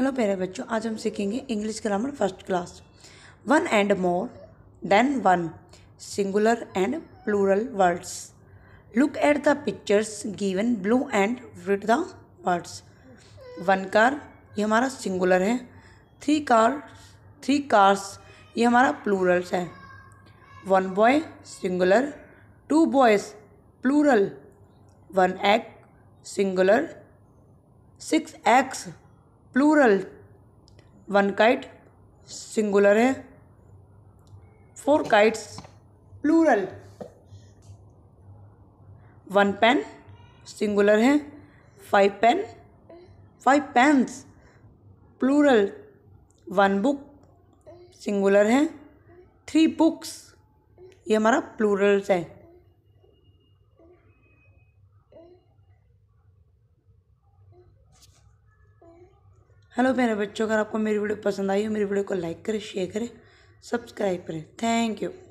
hello प्यारे बच्चों आज हम सीखेंगे English grammar first class one and more than one singular and plural words look at the pictures given below and read the words one car ये हमारा singular है three car three cars ये हमारा प्लूरल्स है one boy singular two boys plural one egg singular six eggs plural one kite singular है four kites plural one pen singular है five pen five pens plural one book singular है three books ये हमारा plurals है hello मेरे बच्चों अगर आपको मेरी वीडियो पसंद आई हो मेरी वीडियो को लाइक करें शेयर करें सब्सक्राइब करें थैंक यू